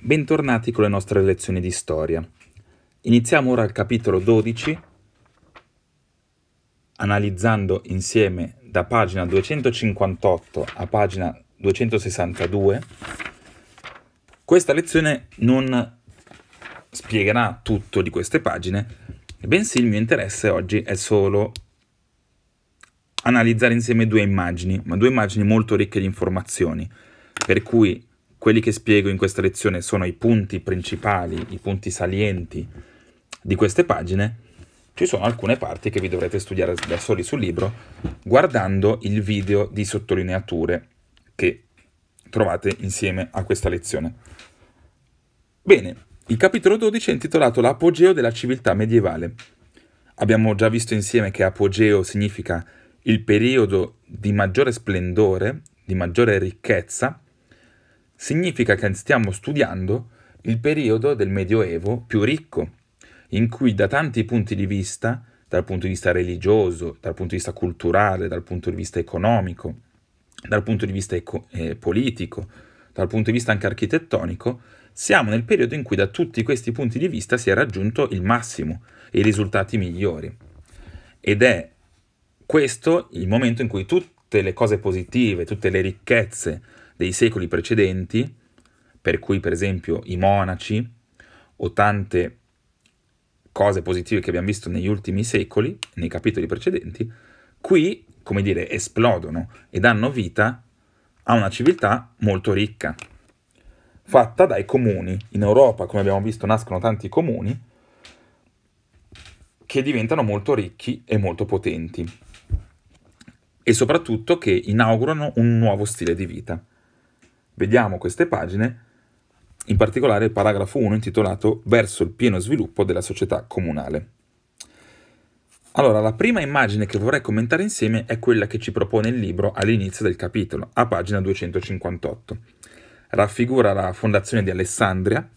Bentornati con le nostre lezioni di storia. Iniziamo ora il capitolo 12, analizzando insieme da pagina 258 a pagina 262. Questa lezione non spiegherà tutto di queste pagine, bensì il mio interesse oggi è solo analizzare insieme due immagini, ma due immagini molto ricche di informazioni, per cui quelli che spiego in questa lezione sono i punti principali, i punti salienti di queste pagine. Ci sono alcune parti che vi dovrete studiare da soli sul libro guardando il video di sottolineature che trovate insieme a questa lezione. Bene, il capitolo 12 è intitolato L'apogeo della civiltà medievale. Abbiamo già visto insieme che apogeo significa il periodo di maggiore splendore, di maggiore ricchezza significa che stiamo studiando il periodo del Medioevo più ricco, in cui da tanti punti di vista, dal punto di vista religioso, dal punto di vista culturale, dal punto di vista economico, dal punto di vista eco- eh, politico, dal punto di vista anche architettonico, siamo nel periodo in cui da tutti questi punti di vista si è raggiunto il massimo e i risultati migliori. Ed è questo il momento in cui tutte le cose positive, tutte le ricchezze, dei secoli precedenti, per cui per esempio i monaci o tante cose positive che abbiamo visto negli ultimi secoli, nei capitoli precedenti, qui, come dire, esplodono e danno vita a una civiltà molto ricca, fatta dai comuni. In Europa, come abbiamo visto, nascono tanti comuni che diventano molto ricchi e molto potenti e soprattutto che inaugurano un nuovo stile di vita. Vediamo queste pagine, in particolare il paragrafo 1 intitolato Verso il pieno sviluppo della società comunale. Allora, la prima immagine che vorrei commentare insieme è quella che ci propone il libro all'inizio del capitolo, a pagina 258. Raffigura la fondazione di Alessandria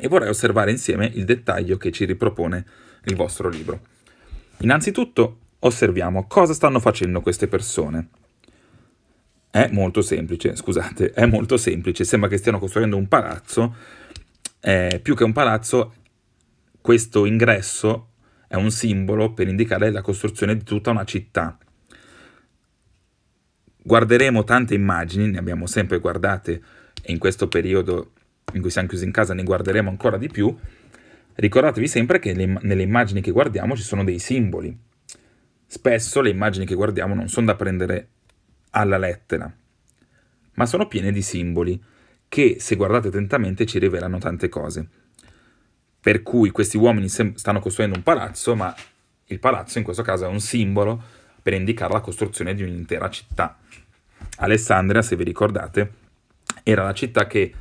e vorrei osservare insieme il dettaglio che ci ripropone il vostro libro. Innanzitutto osserviamo cosa stanno facendo queste persone. È molto semplice, scusate, è molto semplice. Sembra che stiano costruendo un palazzo. Eh, più che un palazzo, questo ingresso è un simbolo per indicare la costruzione di tutta una città. Guarderemo tante immagini, ne abbiamo sempre guardate e in questo periodo in cui siamo chiusi in casa ne guarderemo ancora di più. Ricordatevi sempre che le, nelle immagini che guardiamo ci sono dei simboli. Spesso le immagini che guardiamo non sono da prendere alla lettera, ma sono piene di simboli che, se guardate attentamente, ci rivelano tante cose. Per cui questi uomini stanno costruendo un palazzo, ma il palazzo in questo caso è un simbolo per indicare la costruzione di un'intera città. Alessandria, se vi ricordate, era la città che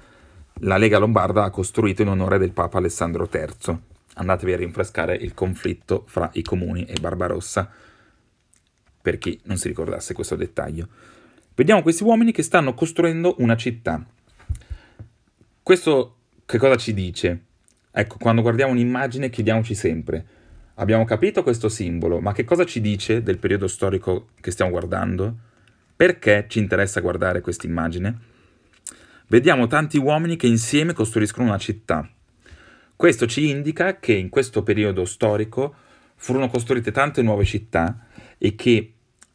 la Lega Lombarda ha costruito in onore del Papa Alessandro III. Andatevi a rinfrescare il conflitto fra i comuni e Barbarossa, per chi non si ricordasse questo dettaglio. Vediamo questi uomini che stanno costruendo una città. Questo che cosa ci dice? Ecco, quando guardiamo un'immagine chiediamoci sempre, abbiamo capito questo simbolo, ma che cosa ci dice del periodo storico che stiamo guardando? Perché ci interessa guardare questa immagine? Vediamo tanti uomini che insieme costruiscono una città. Questo ci indica che in questo periodo storico furono costruite tante nuove città e che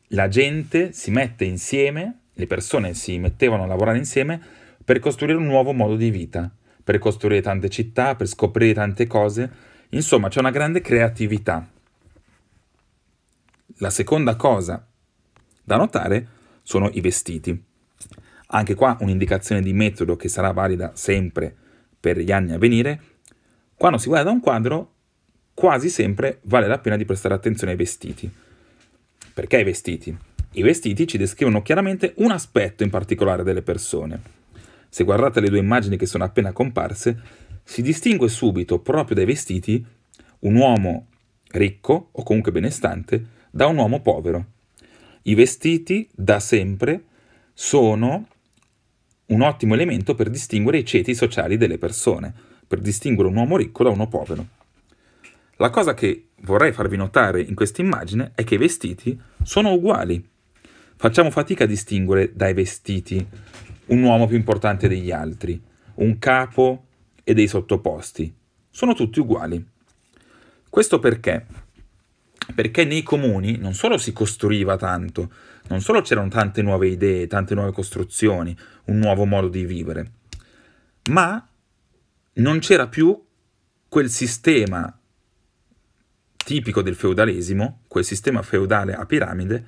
la gente si mette insieme, le persone si mettevano a lavorare insieme per costruire un nuovo modo di vita, per costruire tante città, per scoprire tante cose. Insomma, c'è una grande creatività. La seconda cosa da notare sono i vestiti. Anche qua un'indicazione di metodo che sarà valida sempre per gli anni a venire. Quando si guarda un quadro, quasi sempre vale la pena di prestare attenzione ai vestiti perché i vestiti? I vestiti ci descrivono chiaramente un aspetto in particolare delle persone. Se guardate le due immagini che sono appena comparse, si distingue subito proprio dai vestiti un uomo ricco o comunque benestante da un uomo povero. I vestiti da sempre sono un ottimo elemento per distinguere i ceti sociali delle persone, per distinguere un uomo ricco da uno povero. La cosa che vorrei farvi notare in questa immagine è che i vestiti sono uguali. Facciamo fatica a distinguere dai vestiti un uomo più importante degli altri, un capo e dei sottoposti. Sono tutti uguali. Questo perché? Perché nei comuni non solo si costruiva tanto, non solo c'erano tante nuove idee, tante nuove costruzioni, un nuovo modo di vivere, ma non c'era più quel sistema tipico del feudalesimo, quel sistema feudale a piramide,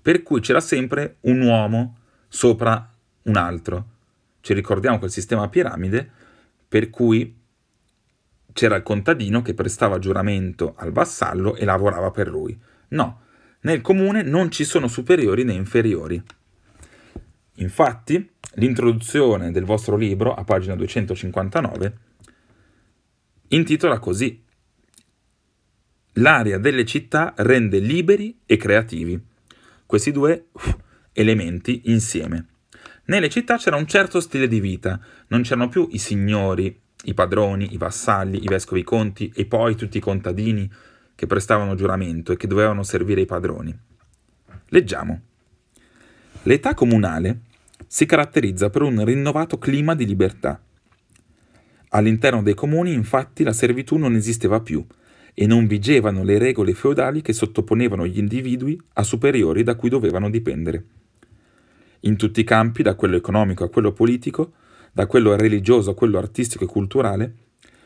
per cui c'era sempre un uomo sopra un altro. Ci ricordiamo quel sistema a piramide per cui c'era il contadino che prestava giuramento al vassallo e lavorava per lui. No, nel comune non ci sono superiori né inferiori. Infatti, l'introduzione del vostro libro, a pagina 259, intitola così L'area delle città rende liberi e creativi. Questi due uff, elementi insieme. Nelle città c'era un certo stile di vita, non c'erano più i signori, i padroni, i vassalli, i vescovi conti e poi tutti i contadini che prestavano giuramento e che dovevano servire i padroni. Leggiamo. L'età comunale si caratterizza per un rinnovato clima di libertà. All'interno dei comuni infatti la servitù non esisteva più e non vigevano le regole feudali che sottoponevano gli individui a superiori da cui dovevano dipendere. In tutti i campi, da quello economico a quello politico, da quello religioso a quello artistico e culturale,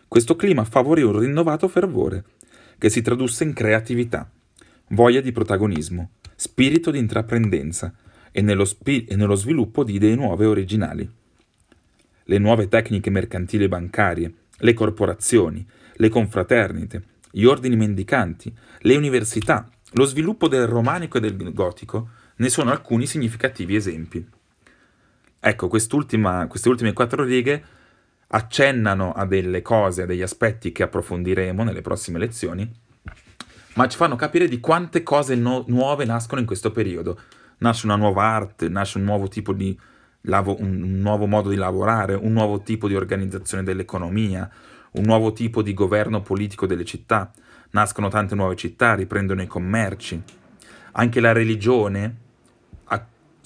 questo clima favorì un rinnovato fervore, che si tradusse in creatività, voglia di protagonismo, spirito di intraprendenza e nello, spi- e nello sviluppo di idee nuove e originali. Le nuove tecniche mercantili e bancarie, le corporazioni, le confraternite, gli ordini mendicanti, le università, lo sviluppo del romanico e del gotico ne sono alcuni significativi esempi. Ecco, queste ultime quattro righe accennano a delle cose, a degli aspetti che approfondiremo nelle prossime lezioni, ma ci fanno capire di quante cose no- nuove nascono in questo periodo. Nasce una nuova arte, nasce un nuovo tipo di lavo- un nuovo modo di lavorare, un nuovo tipo di organizzazione dell'economia, un nuovo tipo di governo politico delle città, nascono tante nuove città, riprendono i commerci. Anche la religione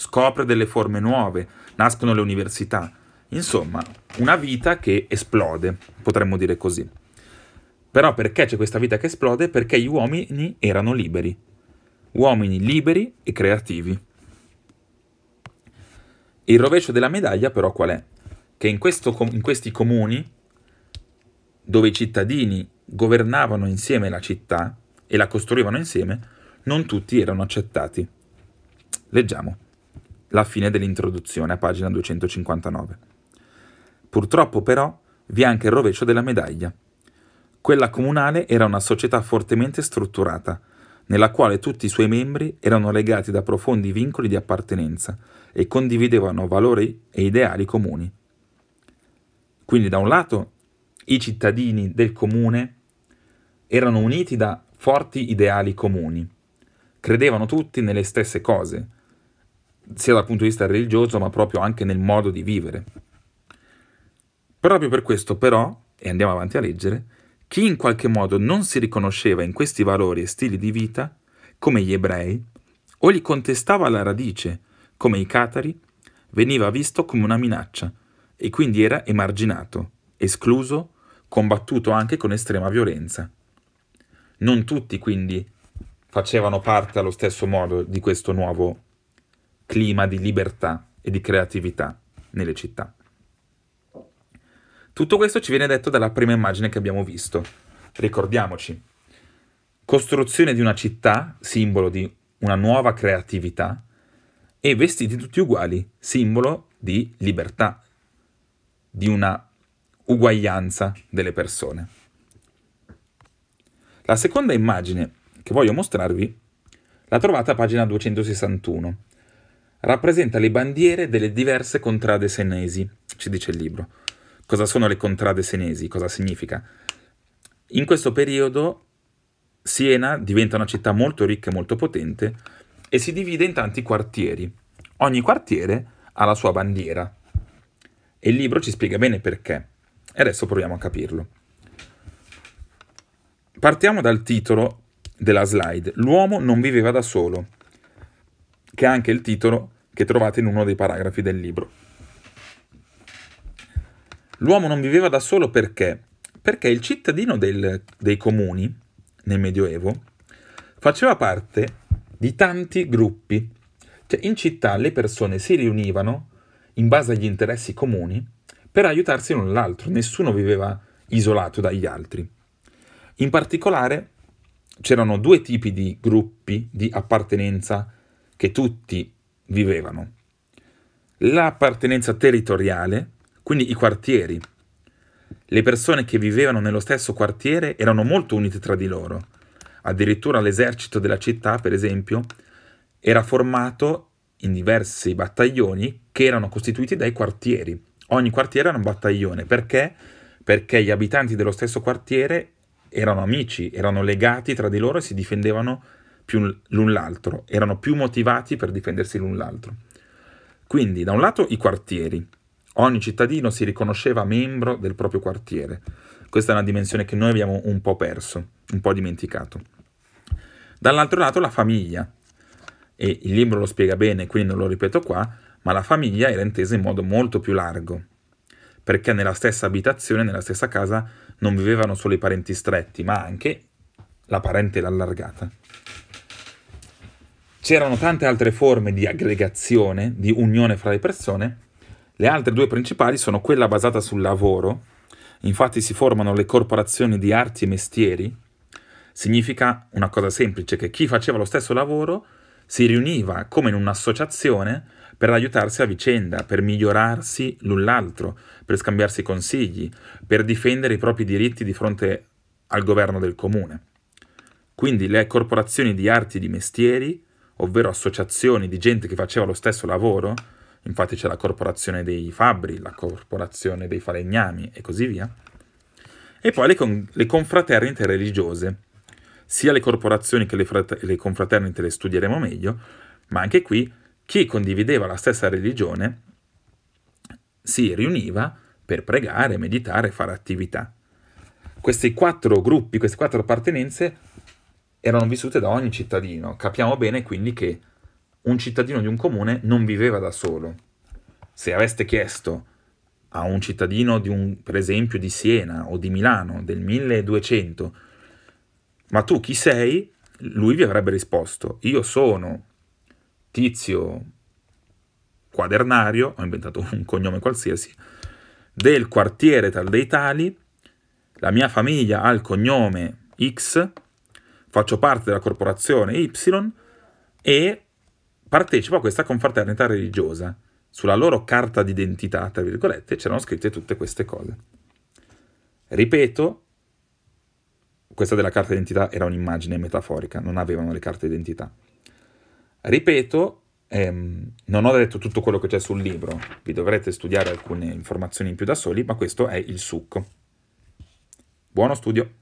scopre delle forme nuove, nascono le università. Insomma, una vita che esplode, potremmo dire così. Però perché c'è questa vita che esplode? Perché gli uomini erano liberi. Uomini liberi e creativi. Il rovescio della medaglia però qual è? Che in, questo, in questi comuni dove i cittadini governavano insieme la città e la costruivano insieme, non tutti erano accettati. Leggiamo la fine dell'introduzione a pagina 259. Purtroppo però vi è anche il rovescio della medaglia. Quella comunale era una società fortemente strutturata, nella quale tutti i suoi membri erano legati da profondi vincoli di appartenenza e condividevano valori e ideali comuni. Quindi da un lato i cittadini del comune erano uniti da forti ideali comuni. Credevano tutti nelle stesse cose, sia dal punto di vista religioso ma proprio anche nel modo di vivere. Proprio per questo però, e andiamo avanti a leggere, chi in qualche modo non si riconosceva in questi valori e stili di vita, come gli ebrei, o li contestava alla radice, come i catari, veniva visto come una minaccia e quindi era emarginato, escluso combattuto anche con estrema violenza. Non tutti quindi facevano parte allo stesso modo di questo nuovo clima di libertà e di creatività nelle città. Tutto questo ci viene detto dalla prima immagine che abbiamo visto. Ricordiamoci, costruzione di una città, simbolo di una nuova creatività, e vestiti tutti uguali, simbolo di libertà, di una uguaglianza delle persone. La seconda immagine che voglio mostrarvi la trovate a pagina 261. Rappresenta le bandiere delle diverse contrade senesi, ci dice il libro. Cosa sono le contrade senesi? Cosa significa? In questo periodo Siena diventa una città molto ricca e molto potente e si divide in tanti quartieri. Ogni quartiere ha la sua bandiera. E il libro ci spiega bene perché. E adesso proviamo a capirlo. Partiamo dal titolo della slide, L'uomo non viveva da solo, che è anche il titolo che trovate in uno dei paragrafi del libro. L'uomo non viveva da solo perché? Perché il cittadino del, dei comuni nel Medioevo faceva parte di tanti gruppi. Cioè, in città le persone si riunivano in base agli interessi comuni per aiutarsi l'un l'altro, nessuno viveva isolato dagli altri. In particolare c'erano due tipi di gruppi di appartenenza che tutti vivevano. L'appartenenza territoriale, quindi i quartieri. Le persone che vivevano nello stesso quartiere erano molto unite tra di loro. Addirittura l'esercito della città, per esempio, era formato in diversi battaglioni che erano costituiti dai quartieri ogni quartiere era un battaglione. Perché? Perché gli abitanti dello stesso quartiere erano amici, erano legati tra di loro e si difendevano più l'un l'altro, erano più motivati per difendersi l'un l'altro. Quindi, da un lato, i quartieri. Ogni cittadino si riconosceva membro del proprio quartiere. Questa è una dimensione che noi abbiamo un po' perso, un po' dimenticato. Dall'altro lato, la famiglia. E il libro lo spiega bene, quindi non lo ripeto qua, ma la famiglia era intesa in modo molto più largo, perché nella stessa abitazione, nella stessa casa, non vivevano solo i parenti stretti, ma anche la parentela allargata. C'erano tante altre forme di aggregazione, di unione fra le persone. Le altre due principali sono quella basata sul lavoro, infatti si formano le corporazioni di arti e mestieri, significa una cosa semplice, che chi faceva lo stesso lavoro si riuniva come in un'associazione per aiutarsi a vicenda, per migliorarsi l'un l'altro, per scambiarsi consigli, per difendere i propri diritti di fronte al governo del comune. Quindi le corporazioni di arti e di mestieri, ovvero associazioni di gente che faceva lo stesso lavoro, infatti c'è la corporazione dei fabbri, la corporazione dei falegnami e così via, e poi le, con- le confraternite religiose, sia le corporazioni che le, frate- le confraternite le studieremo meglio, ma anche qui chi condivideva la stessa religione si riuniva per pregare, meditare, fare attività. Questi quattro gruppi, queste quattro appartenenze erano vissute da ogni cittadino. Capiamo bene quindi che un cittadino di un comune non viveva da solo. Se aveste chiesto a un cittadino, di un, per esempio, di Siena o di Milano del 1200, ma tu chi sei? Lui vi avrebbe risposto, io sono tizio quadernario, ho inventato un cognome qualsiasi, del quartiere tal dei tali, la mia famiglia ha il cognome X, faccio parte della corporazione Y e partecipo a questa confraternita religiosa. Sulla loro carta d'identità, tra virgolette, c'erano scritte tutte queste cose. Ripeto, questa della carta d'identità era un'immagine metaforica, non avevano le carte d'identità. Ripeto, ehm, non ho detto tutto quello che c'è sul libro, vi dovrete studiare alcune informazioni in più da soli, ma questo è il succo. Buono studio!